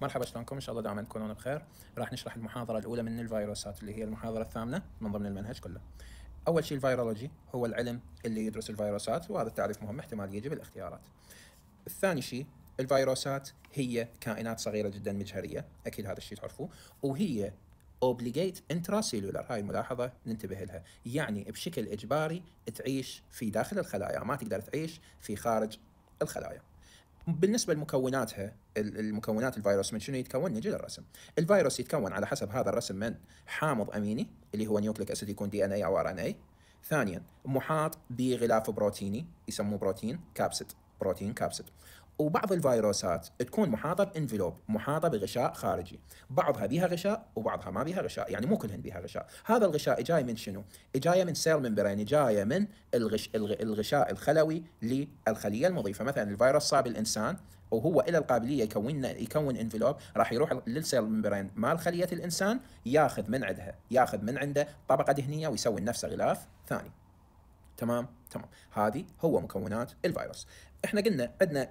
مرحبا شلونكم ان شاء الله دائما تكونون بخير راح نشرح المحاضره الاولى من الفيروسات اللي هي المحاضره الثامنه من ضمن المنهج كله اول شيء الفيرولوجي هو العلم اللي يدرس الفيروسات وهذا التعريف مهم احتمال يجي بالاختيارات الثاني شيء الفيروسات هي كائنات صغيره جدا مجهريه اكيد هذا الشيء تعرفوه وهي اوبليجيت انترا سيلولار هاي الملاحظه ننتبه لها يعني بشكل اجباري تعيش في داخل الخلايا ما تقدر تعيش في خارج الخلايا بالنسبه لمكوناتها المكونات الفيروس من شنو يتكون نجي للرسم الفيروس يتكون على حسب هذا الرسم من حامض اميني اللي هو نيوكليك اسيد يكون دي ان اي او ار ان اي ثانيا محاط بغلاف بروتيني يسموه بروتين كابسيد بروتين كابسيد وبعض الفيروسات تكون محاطه بانفلوب محاطه بغشاء خارجي بعضها بيها غشاء وبعضها ما بيها غشاء يعني مو كلهن بيها غشاء هذا الغشاء جاي من شنو جايه من سيل ممبرين جايه من الغش الغشاء الخلوي للخليه المضيفه مثلا الفيروس صاب الانسان وهو الى القابليه يكون يكون انفلوب راح يروح للسيل ممبرين مال خليه الانسان ياخذ من عندها ياخذ من عنده طبقه دهنيه ويسوي لنفسه غلاف ثاني تمام تمام هذه هو مكونات الفيروس احنا قلنا عندنا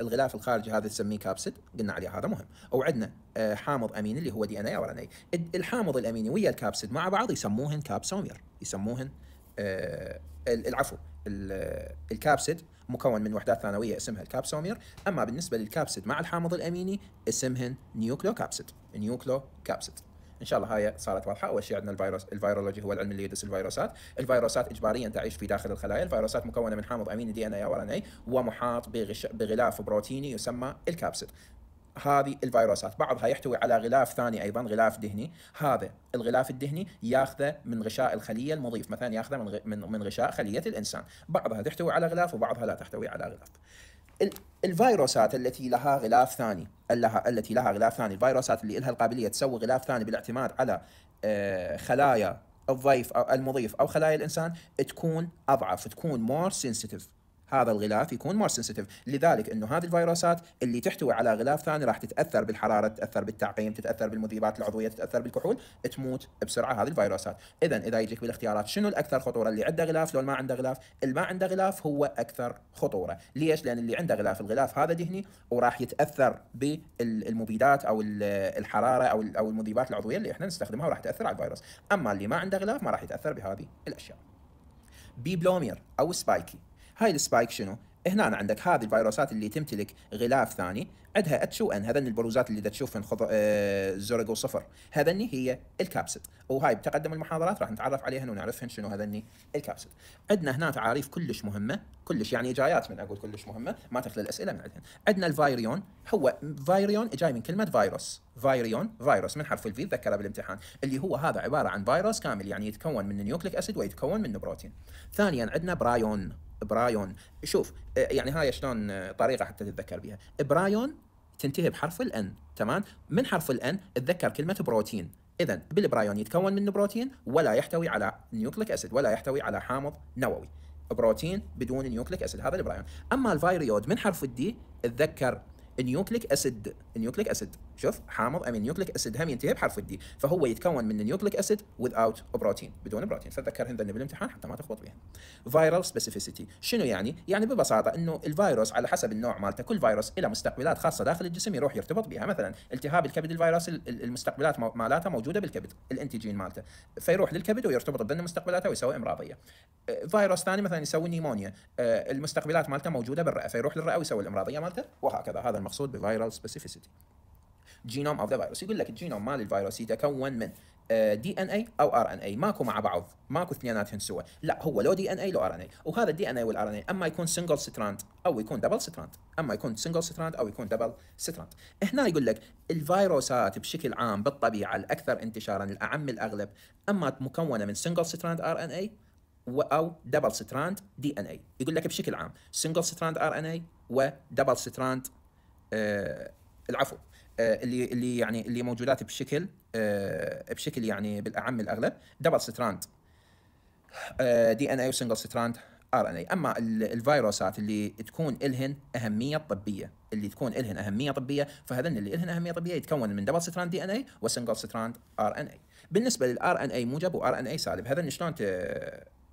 الغلاف الخارجي هذا نسميه كابسيد قلنا عليه هذا مهم او عندنا آه، حامض امين اللي هو دي ان اي او ار ان اي الحامض الاميني ويا الكابسيد مع بعض يسموهن كابسومير يسموهن آه العفو الكابسيد مكون من وحدات ثانويه اسمها الكابسومير اما بالنسبه للكابسيد مع الحامض الاميني اسمهن نيوكلو كابسيد نيوكلو كابسيد ان شاء الله هاي صارت واضحه اول شيء عندنا الفيروس الفيرولوجي هو العلم اللي يدرس الفيروسات الفيروسات اجباريا تعيش في داخل الخلايا الفيروسات مكونه من حامض اميني دي ان اي او ار ان اي ومحاط بغش... بغلاف بروتيني يسمى الكابسيد هذه الفيروسات بعضها يحتوي على غلاف ثاني ايضا غلاف دهني هذا الغلاف الدهني ياخذه من غشاء الخليه المضيف مثلا ياخذه من من غشاء خليه الانسان بعضها تحتوي على غلاف وبعضها لا تحتوي على غلاف الفيروسات التي لها غلاف ثاني لها التي لها غلاف ثاني الفيروسات اللي لها القابليه تسوي غلاف ثاني بالاعتماد على آه، خلايا الضيف او المضيف او خلايا الانسان تكون اضعف تكون مور sensitive هذا الغلاف يكون مور سنسيتيف لذلك انه هذه الفيروسات اللي تحتوي على غلاف ثاني راح تتاثر بالحراره تتاثر بالتعقيم تتاثر بالمذيبات العضويه تتاثر بالكحول تموت بسرعه هذه الفيروسات اذا اذا يجيك بالاختيارات شنو الاكثر خطوره اللي عنده غلاف لو ما عنده غلاف اللي ما عنده غلاف هو اكثر خطوره ليش لان اللي عنده غلاف الغلاف هذا دهني وراح يتاثر بالمبيدات او الحراره او او المذيبات العضويه اللي احنا نستخدمها وراح تاثر على الفيروس اما اللي ما عنده غلاف ما راح يتاثر بهذه الاشياء بي بلومير او سبايكي هاي السبايك شنو هنا عندك هذه الفيروسات اللي تمتلك غلاف ثاني عندها اتش وان هذن البروزات اللي تشوفهن خض... آه... زرق وصفر هذني هي الكابسيد وهاي بتقدم المحاضرات راح نتعرف عليهن ونعرفهن شنو هذني الكابسيد عندنا هنا تعاريف كلش مهمه كلش يعني جايات من اقول كلش مهمه ما تخلى الاسئله من عندهن عندنا الفايريون هو فايريون جاي من كلمه فيروس فايريون فيروس من حرف الفي تذكره بالامتحان اللي هو هذا عباره عن فيروس كامل يعني يتكون من نيوكليك اسيد ويتكون من بروتين ثانيا عندنا برايون برايون شوف آه، يعني هاي شلون آه، طريقه حتى تتذكر بها برايون تنتهي بحرف الان تمام من حرف الان تذكر كلمه بروتين اذا بالبرايون يتكون من بروتين ولا يحتوي على نيوكليك اسيد ولا يحتوي على حامض نووي بروتين بدون نيوكليك اسيد هذا البرايون اما الفيريود من حرف الدي تذكر نيوكليك اسيد نيوكليك اسيد شوف حامض امين نيوكليك اسيد هم ينتهي بحرف الدي فهو يتكون من نيوكليك اسيد اوت بروتين بدون بروتين فتذكر هذا بالامتحان حتى ما تخبط بها فايرال سبيسيفيسيتي شنو يعني يعني ببساطه انه الفيروس على حسب النوع مالته كل فيروس له مستقبلات خاصه داخل الجسم يروح يرتبط بها مثلا التهاب الكبد الفيروس المستقبلات مالته موجوده بالكبد الانتيجين مالته فيروح للكبد ويرتبط بضمن مستقبلاته ويسوي امراضيه أه، فيروس ثاني مثلا يسوي نيمونيا أه، المستقبلات مالته موجوده بالرئه فيروح للرئه ويسوي الامراضيه مالته وهكذا هذا المقصود بفايرال سبيسيفيسيتي جينوم اوف ذا فيروس يقول لك الجينوم مال الفيروس يتكون من آه، دي ان اي او ار ان اي ماكو مع بعض ماكو اثنيناتهم سوا لا هو لو دي ان اي لو ار ان اي وهذا الدي ان اي والار ان اي اما يكون سنجل ستراند او يكون دبل ستراند اما يكون سنجل ستراند او يكون دبل ستراند هنا يقول لك الفيروسات بشكل عام بالطبيعه الاكثر انتشارا الاعم الاغلب اما مكونه من سنجل ستراند ار ان اي او دبل ستراند دي ان اي يقول لك بشكل عام سنجل ستراند ار ان اي ودبل ستراند العفو آه، اللي اللي يعني اللي موجودات بشكل آه، بشكل يعني بالاعم الاغلب دبل ستراند دي ان اي وسنجل ستراند ار ان اي اما الفيروسات اللي تكون الهن اهميه طبيه اللي تكون الهن اهميه طبيه فهذن اللي الهن اهميه طبيه يتكون من دبل ستراند دي ان اي وسنجل ستراند ار ان اي بالنسبه للار ان اي موجب وار ان اي سالب هذن شلون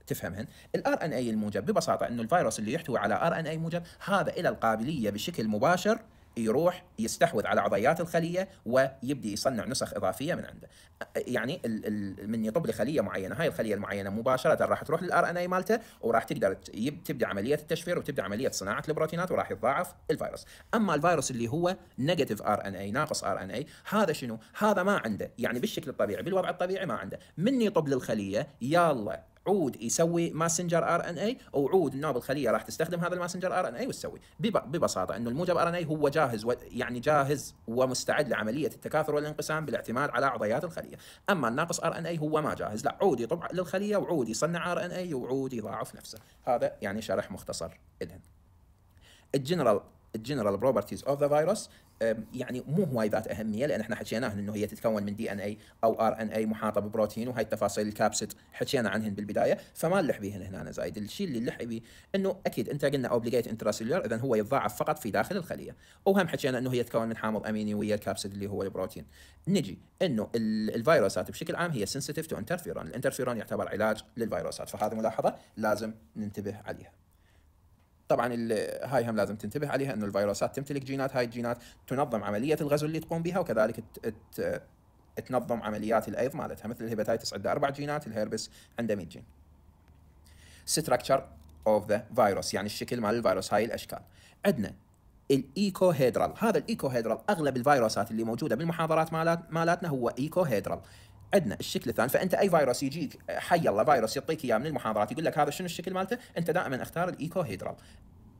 تفهمهن الار ان اي الموجب ببساطه انه الفيروس اللي يحتوي على ار ان اي موجب هذا الى القابليه بشكل مباشر يروح يستحوذ على عضيات الخليه ويبدي يصنع نسخ اضافيه من عنده يعني ال ال من يطب لخليه معينه هاي الخليه المعينه مباشره راح تروح للار ان اي مالته وراح تقدر تبدا عمليه التشفير وتبدا عمليه صناعه البروتينات وراح يتضاعف الفيروس اما الفيروس اللي هو نيجاتيف ار ان اي ناقص ار ان اي هذا شنو هذا ما عنده يعني بالشكل الطبيعي بالوضع الطبيعي ما عنده من يطب للخليه يلا عود يسوي ماسنجر ار ان اي او عود النوبل الخليه راح تستخدم هذا الماسنجر ار ان اي وتسوي ببساطه انه الموجب ار ان اي هو جاهز و يعني جاهز ومستعد لعمليه التكاثر والانقسام بالاعتماد على عضيات الخليه اما الناقص ار ان اي هو ما جاهز لا عود يطبع للخليه وعود يصنع ار ان اي وعود يضاعف نفسه هذا يعني شرح مختصر اذا الجنرال الجنرال بروبرتيز اوف ذا فيروس يعني مو هواي ذات اهميه لان احنا حكيناها انه هي تتكون من دي ان اي او ار ان اي محاطه ببروتين وهاي التفاصيل الكابسيد حكينا عنهن بالبدايه فما نلح بهن هنا زايد الشيء اللي نلح به انه اكيد انت قلنا اوبليجيت انتراسيلولر اذا هو يتضاعف فقط في داخل الخليه وهم حكينا انه هي تتكون من حامض اميني ويا الكابسيد اللي هو البروتين نجي انه الفيروسات بشكل عام هي سنسيتيف تو انترفيرون الانترفيرون يعتبر علاج للفيروسات فهذه ملاحظه لازم ننتبه عليها طبعا هاي هم لازم تنتبه عليها انه الفيروسات تمتلك جينات هاي الجينات تنظم عمليه الغزو اللي تقوم بها وكذلك تنظم عمليات الايض مالتها مثل الهيباتيتس عنده اربع جينات الهيربس عنده 100 جين ستراكشر اوف ذا فيروس يعني الشكل مال الفيروس هاي الاشكال عندنا الايكوهيدرال هذا الايكوهيدرال اغلب الفيروسات اللي موجوده بالمحاضرات مالات مالاتنا هو ايكوهيدرال عندنا الشكل الثاني فانت اي فيروس يجيك حي الله فيروس يعطيك اياه من المحاضرات يقول لك هذا شنو الشكل مالته انت دائما اختار الايكو هيدرال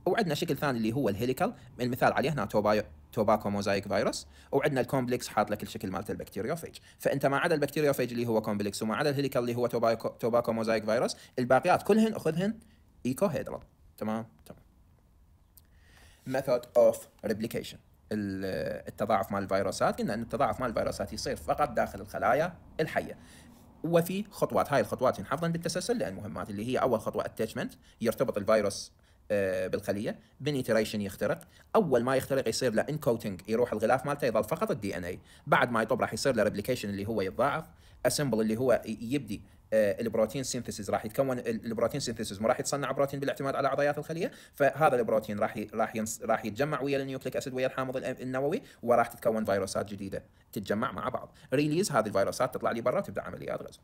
وعندنا شكل ثاني اللي هو الهيليكال المثال عليه هنا توبايو توباكو موزايك فيروس وعندنا الكومبلكس حاط لك الشكل مالت البكتيريوفيج فانت ما عدا البكتيريوفيج اللي هو كومبلكس وما عدا الهيليكال اللي هو توباكو توباكو موزايك فيروس الباقيات كلهن اخذهن ايكو هيدرال تمام تمام method of replication التضاعف مال الفيروسات قلنا ان التضاعف مال الفيروسات يصير فقط داخل الخلايا الحيه وفي خطوات هاي الخطوات ينحفظن بالتسلسل لان مهمات اللي هي اول خطوه اتشمنت يرتبط الفيروس آه، بالخليه بنيتريشن يخترق اول ما يخترق يصير له انكوتنج يروح الغلاف مالته يظل فقط الدي ان اي بعد ما يطب راح يصير له ريبليكيشن اللي هو يتضاعف اسمبل اللي هو يبدي آه، البروتين سينثيسز راح يتكون البروتين سينثيسز ما راح يتصنع بروتين بالاعتماد على عضيات الخليه فهذا البروتين راح راح راح يتجمع ويا النيوكليك اسيد ويا الحامض النووي وراح تتكون فيروسات جديده تتجمع مع بعض ريليز هذه الفيروسات تطلع لي برا تبدا عمليات غزو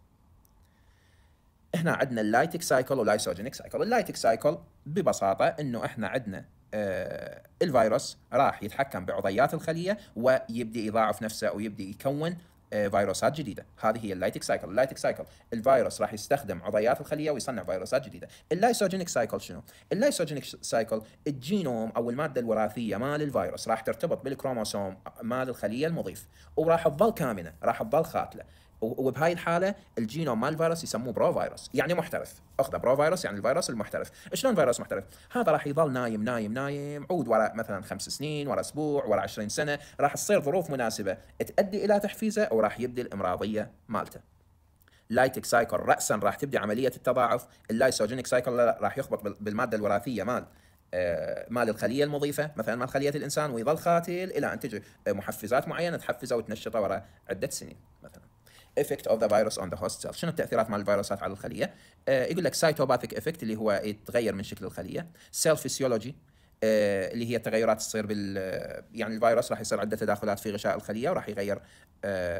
هنا عندنا اللايتك سايكل واللايسوجينيك سايكل اللايتك سايكل ببساطه انه احنا عندنا آه، الفيروس راح يتحكم بعضيات الخليه ويبدي يضاعف نفسه ويبدي يكون فيروسات جديده هذه هي اللايتك سايكل اللايتك سايكل الفيروس راح يستخدم عضيات الخليه ويصنع فيروسات جديده اللايسوجينيك سايكل شنو اللايسوجينيك سايكل الجينوم او الماده الوراثيه مال الفيروس راح ترتبط بالكروموسوم مال الخليه المضيف وراح تظل كامنه راح تظل خاتله وبهاي الحاله الجينوم مال الفيروس يسموه برو فيروس يعني محترف اخذه برو فيروس يعني الفيروس المحترف شلون فيروس محترف هذا راح يضل نايم نايم نايم عود ورا مثلا خمس سنين ورا اسبوع ورا 20 سنه راح تصير ظروف مناسبه تؤدي الى تحفيزه او راح يبدي الامراضيه مالته اللايتك سايكل راسا راح تبدي عمليه التضاعف اللايسوجينيك سايكل راح يخبط بالماده الوراثيه مال آه، مال الخليه المضيفه مثلا مال خليه الانسان ويظل خاتل الى ان تجي محفزات معينه تحفزه وتنشطه وراء عده سنين مثلا effect of the virus on the host cell شنو التاثيرات مال الفيروسات على الخليه uh, يقول لك سايتوباثيك افكت اللي هو يتغير من شكل الخليه سيل physiology آه، اللي هي التغيرات تصير بال آه، يعني الفيروس راح يصير عنده تداخلات في غشاء الخليه وراح يغير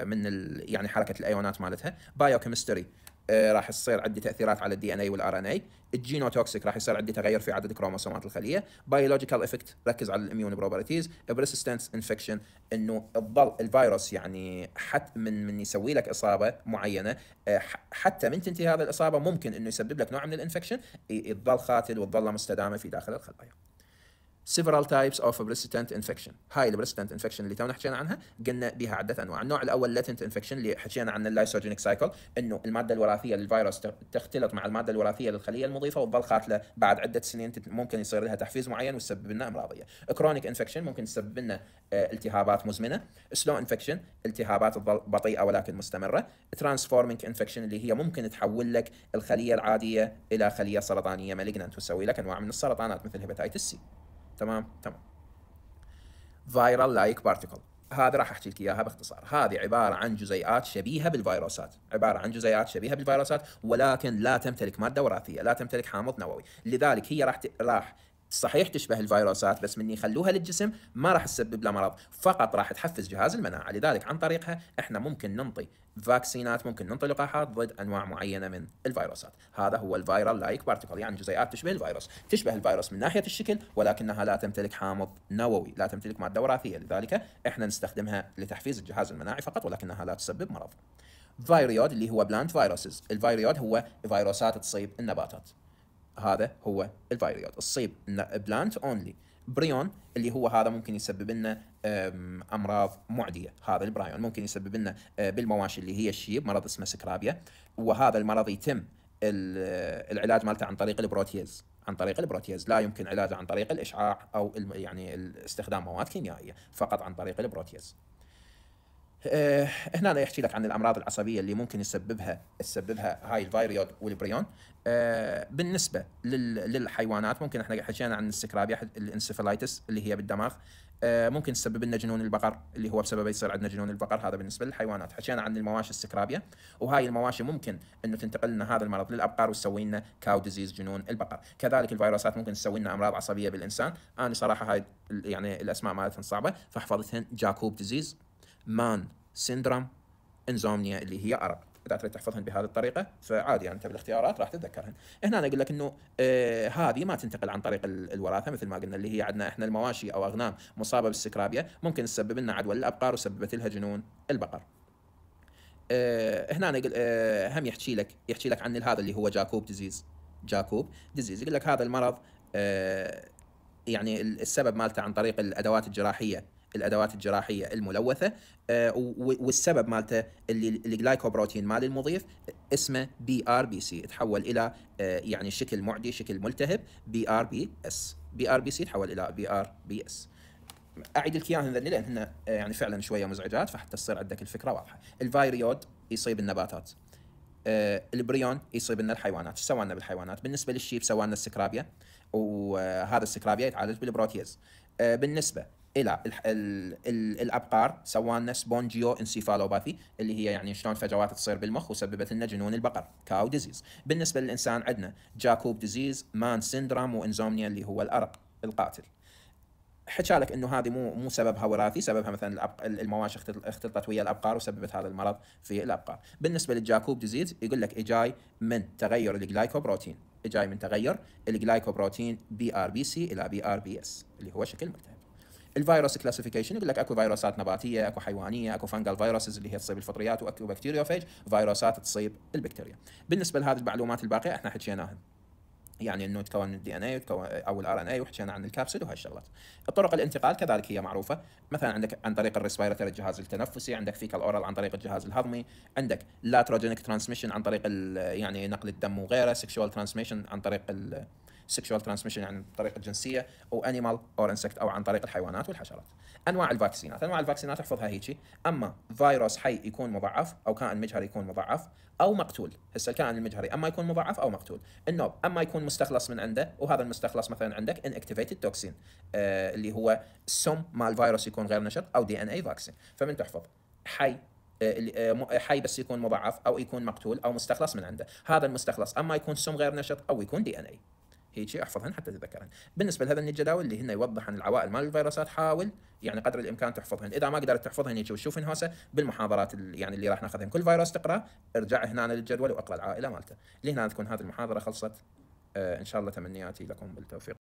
من ال... يعني حركه الايونات مالتها بايوكيمستري آه، راح تصير عندي تاثيرات على الدي ان اي والار ان اي الجينو توكسيك راح يصير عندي تغير في عدد كروموسومات الخليه بايولوجيكال افكت ركز على الاميون بروبرتيز بريسستنس انفكشن انه تضل الفيروس يعني حتى من من يسوي لك اصابه معينه آه، حتى من تنتهي هذه الاصابه ممكن انه يسبب لك نوع من الانفكشن يضل قاتل وتظل مستدامه في داخل الخلايا several types of persistent infection هاي البريسيتنت انفكشن اللي تونا حكينا عنها قلنا بها عده انواع النوع الاول latent infection اللي حكينا عن اللايسوجينيك سايكل انه الماده الوراثيه للفيروس تختلط مع الماده الوراثيه للخليه المضيفه وتظل قاتله بعد عده سنين ممكن يصير لها تحفيز معين وتسبب لنا امراضيه كرونيك انفكشن ممكن تسبب لنا آه، التهابات مزمنه سلو انفكشن التهابات بطيئه ولكن مستمره ترانسفورمينج انفكشن اللي هي ممكن تحول لك الخليه العاديه الى خليه سرطانيه مالجنت وتسوي لك انواع من السرطانات مثل هيباتيتس سي تمام تمام فايرال لايك بارتيكل هذا راح احكي لك اياها باختصار هذه عباره عن جزيئات شبيهه بالفيروسات عباره عن جزيئات شبيهه بالفيروسات ولكن لا تمتلك ماده وراثيه لا تمتلك حامض نووي لذلك هي راح ت... راح صحيح تشبه الفيروسات بس من يخلوها للجسم ما راح تسبب له مرض فقط راح تحفز جهاز المناعه لذلك عن طريقها احنا ممكن ننطي فاكسينات ممكن ننطي لقاحات ضد انواع معينه من الفيروسات هذا هو الفيرال لايك بارتيكل يعني جزيئات تشبه الفيروس تشبه الفيروس من ناحيه الشكل ولكنها لا تمتلك حامض نووي لا تمتلك ماده وراثيه لذلك احنا نستخدمها لتحفيز الجهاز المناعي فقط ولكنها لا تسبب مرض فيريود اللي هو بلانت فيروسز الفيريود هو فيروسات تصيب النباتات هذا هو الفيرويد الصيب بلانت اونلي بريون اللي هو هذا ممكن يسبب لنا امراض معديه هذا البرايون ممكن يسبب لنا آه، بالمواشي اللي هي الشيب مرض اسمه سكرابيا وهذا المرض يتم آه، العلاج مالته عن طريق البروتيز عن طريق البروتيز لا يمكن علاجه عن طريق الاشعاع او يعني استخدام مواد كيميائيه فقط عن طريق البروتيز أه هنا أنا يحكي لك عن الامراض العصبيه اللي ممكن يسببها تسببها هاي الفيريود والبريون أه بالنسبه لل للحيوانات ممكن احنا حكينا عن السكرابيا الانسفلايتس اللي هي بالدماغ أه ممكن تسبب لنا جنون البقر اللي هو بسببه يصير عندنا جنون البقر هذا بالنسبه للحيوانات حكينا عن المواشي السكرابيا وهاي المواشي ممكن انه تنتقل لنا هذا المرض للابقار وتسوي لنا كاو ديزيز جنون البقر كذلك الفيروسات ممكن تسوي لنا امراض عصبيه بالانسان انا صراحه هاي يعني الاسماء مالتهم صعبه فحفظتهم جاكوب ديزيز مان سيندروم انزومنيا اللي هي ارق اذا تريد تحفظهن بهذه الطريقه فعادي يعني انت بالاختيارات راح تتذكرهن. هنا انا اقول لك انه آه هذه ما تنتقل عن طريق الوراثه مثل ما قلنا اللي هي عندنا احنا المواشي او اغنام مصابه بالسكرابيا ممكن تسبب لنا عدوى الابقار وسببت لها جنون البقر. آه هنا أنا آه هم يحكي لك يحكي لك عن هذا اللي هو جاكوب ديزيز جاكوب ديزيز يقول لك هذا المرض آه يعني السبب مالته عن طريق الادوات الجراحيه الادوات الجراحيه الملوثه آه، والسبب مالته اللي الجلايكوبروتين مال المضيف اسمه بي ار بي سي تحول الى آه، يعني شكل معدي شكل ملتهب بي ار بي اس بي ار بي سي تحول الى بي ار بي اس اعيد لك اياهم ذني لان هن آه، يعني فعلا شويه مزعجات فحتى تصير عندك الفكره واضحه الفايريود يصيب النباتات البريون يصيب لنا الحيوانات ايش سوى بالحيوانات بالنسبه للشيب سوانا السكرابيا وهذا السكرابيا يتعالج بالبروتيز بالنسبه الى الابقار سوالنا سبونجيو انسيفالوباثي اللي هي يعني شلون فجوات تصير بالمخ وسببت لنا جنون البقر كاو ديزيز بالنسبه للانسان عندنا جاكوب ديزيز مان سيندروم وانزومنيا اللي هو الارق القاتل حكى لك انه هذه مو مو سببها وراثي سببها مثلا المواشي اختلطت ويا الابقار وسببت هذا المرض في الابقار بالنسبه للجاكوب ديزيز يقول لك اجاي من تغير الجلايكوبروتين اجاي من تغير الجلايكوبروتين بي ار بي سي الى بي ار بي اس اللي هو شكل ملتهب الفيروس كلاسيفيكيشن يقول لك اكو فيروسات نباتيه اكو حيوانيه اكو فانجال فيروسز اللي هي تصيب الفطريات واكو بكتيريوفيج فيروسات تصيب البكتيريا بالنسبه لهذه المعلومات الباقيه احنا حكيناها يعني انه يتكون الدي ان اي او الار ان اي وحكينا عن الكابسيد وهالشغلات. الطرق الانتقال كذلك هي معروفه، مثلا عندك عن طريق الريسبيراتوري الجهاز التنفسي، عندك فيكال اورال عن طريق الجهاز الهضمي، عندك لاتروجينيك ترانسميشن عن طريق يعني نقل الدم وغيره، سكشوال ترانسميشن عن طريق سكشوال ترانسميشن يعني طريق الجنسيه او انيمال اور انسكت او عن طريق الحيوانات والحشرات. انواع الفاكسينات، انواع الفاكسينات احفظها هيجي، اما فيروس حي يكون مضعف او كائن مجهري يكون مضعف او مقتول، هسه الكائن المجهري اما يكون مضعف او مقتول، النوب اما يكون مستخلص من عنده وهذا المستخلص مثلا عندك ان اكتيفيتد توكسين اللي هو السم مال الفيروس يكون غير نشط او دي ان اي فاكسين، فمن تحفظ؟ حي آه، آه، آه، حي بس يكون مضعف او يكون مقتول او مستخلص من عنده، هذا المستخلص اما يكون سم غير نشط او يكون دي ان اي. هيك احفظهن حتى تتذكرهن بالنسبه لهذا الجداول اللي هن يوضح عن العوائل مال الفيروسات حاول يعني قدر الامكان تحفظهن اذا ما قدرت تحفظهن هيك وتشوفهن هوسه بالمحاضرات اللي يعني اللي راح ناخذهن كل فيروس تقرا ارجع هنا للجدول واقرا العائله مالته لهنا تكون هذه المحاضره خلصت آه ان شاء الله تمنياتي لكم بالتوفيق